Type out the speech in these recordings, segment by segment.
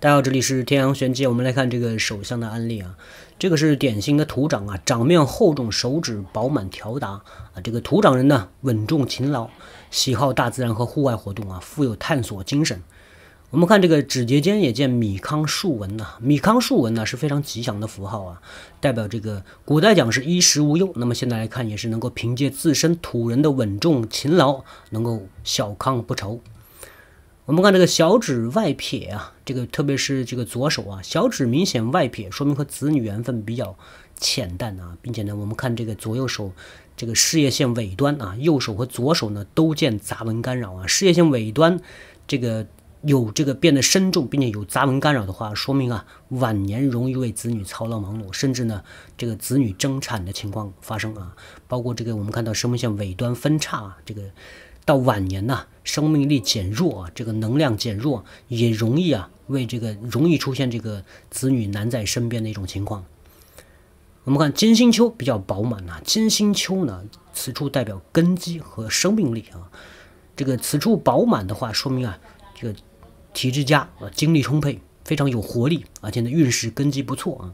大家好，这里是天阳玄机。我们来看这个手相的案例啊，这个是典型的土掌啊，掌面厚重，手指饱满条达啊。这个土掌人呢，稳重勤劳，喜好大自然和户外活动啊，富有探索精神。我们看这个指节间也见米糠竖纹啊，米糠竖纹呢是非常吉祥的符号啊，代表这个古代讲是衣食无忧。那么现在来看也是能够凭借自身土人的稳重勤劳，能够小康不愁。我们看这个小指外撇啊。这个特别是这个左手啊，小指明显外撇，说明和子女缘分比较浅淡啊，并且呢，我们看这个左右手这个事业线尾端啊，右手和左手呢都见杂纹干扰啊，事业线尾端这个有这个变得深重，并且有杂纹干扰的话，说明啊晚年容易为子女操劳忙碌，甚至呢这个子女争产的情况发生啊，包括这个我们看到生命线尾端分叉啊，这个到晚年呐生命力减弱啊，这个能量减弱也容易啊。为这个容易出现这个子女难在身边的一种情况，我们看金星丘比较饱满啊，金星丘呢此处代表根基和生命力啊，这个此处饱满的话，说明啊这个体质佳啊，精力充沛，非常有活力，而且呢运势根基不错啊。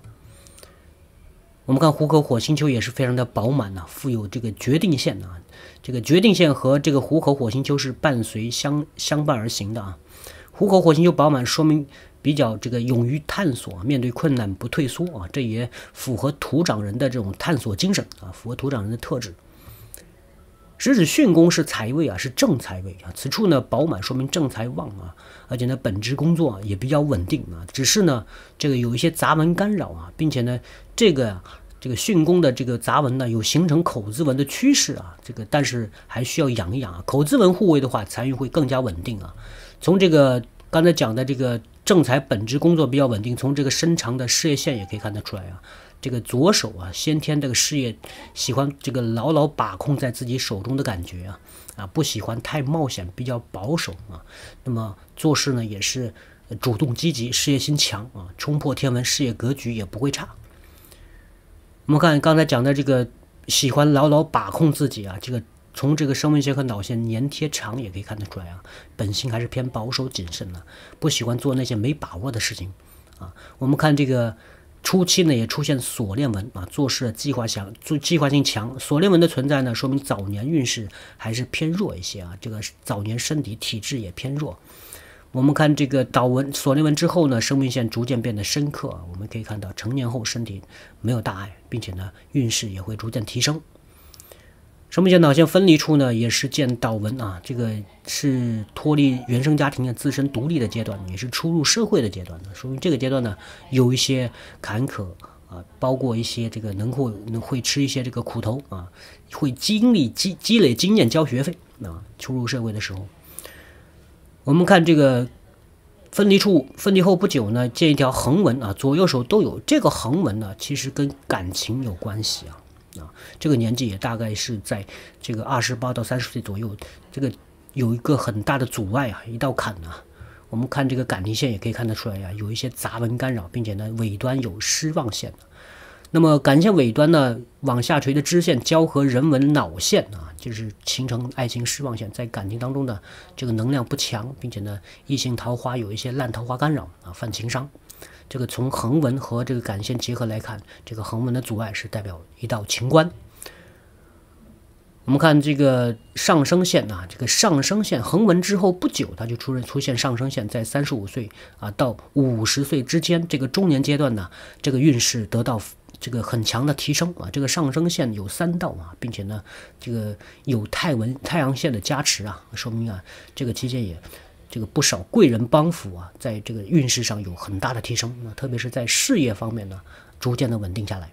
我们看虎口火星丘也是非常的饱满呐，富有这个决定线啊，这个决定线和这个虎口火星丘是伴随相相伴而行的啊。虎口火星又饱满，说明比较这个勇于探索，面对困难不退缩啊。这也符合土长人的这种探索精神啊，符合土长人的特质。食指巽宫是财位啊，是正财位啊。此处呢饱满，说明正财旺啊，而且呢本职工作也比较稳定啊。只是呢这个有一些杂文干扰啊，并且呢这个。这个巽宫的这个杂文呢，有形成口字纹的趋势啊，这个但是还需要养一养啊。口字纹护卫的话，财运会更加稳定啊。从这个刚才讲的这个正财本职工作比较稳定，从这个身长的事业线也可以看得出来啊。这个左手啊，先天这个事业喜欢这个牢牢把控在自己手中的感觉啊，啊不喜欢太冒险，比较保守啊。那么做事呢，也是主动积极，事业心强啊，冲破天文，事业格局也不会差。我们看刚才讲的这个，喜欢牢牢把控自己啊，这个从这个生命线和脑线粘贴长也可以看得出来啊，本性还是偏保守谨慎的，不喜欢做那些没把握的事情，啊，我们看这个初期呢也出现锁链纹啊，做事计划强，做计划性强，锁链纹的存在呢说明早年运势还是偏弱一些啊，这个早年身体体质也偏弱。我们看这个导纹锁链纹之后呢，生命线逐渐变得深刻。我们可以看到成年后身体没有大碍，并且呢，运势也会逐渐提升。生命线脑线分离处呢，也是见导纹啊，这个是脱离原生家庭的自身独立的阶段，也是初入社会的阶段。说明这个阶段呢，有一些坎坷啊，包括一些这个能够能会吃一些这个苦头啊，会经历积积累经验交学费啊，初入社会的时候。我们看这个分离处，分离后不久呢，见一条横纹啊，左右手都有。这个横纹呢，其实跟感情有关系啊。啊，这个年纪也大概是在这个二十八到三十岁左右，这个有一个很大的阻碍啊，一道坎啊。我们看这个感情线也可以看得出来呀，有一些杂纹干扰，并且呢，尾端有失望线那么，感情尾端呢往下垂的支线交合人文脑线啊，就是形成爱情失望线。在感情当中呢，这个能量不强，并且呢，异性桃花有一些烂桃花干扰啊，犯情伤。这个从横纹和这个感情线结合来看，这个横纹的阻碍是代表一道情关。我们看这个上升线啊，这个上升线横纹之后不久，它就出出现上升线，在三十五岁啊到五十岁之间这个中年阶段呢，这个运势得到。这个很强的提升啊，这个上升线有三道啊，并且呢，这个有太文太阳线的加持啊，说明啊，这个期间也这个不少贵人帮扶啊，在这个运势上有很大的提升啊，特别是在事业方面呢，逐渐的稳定下来。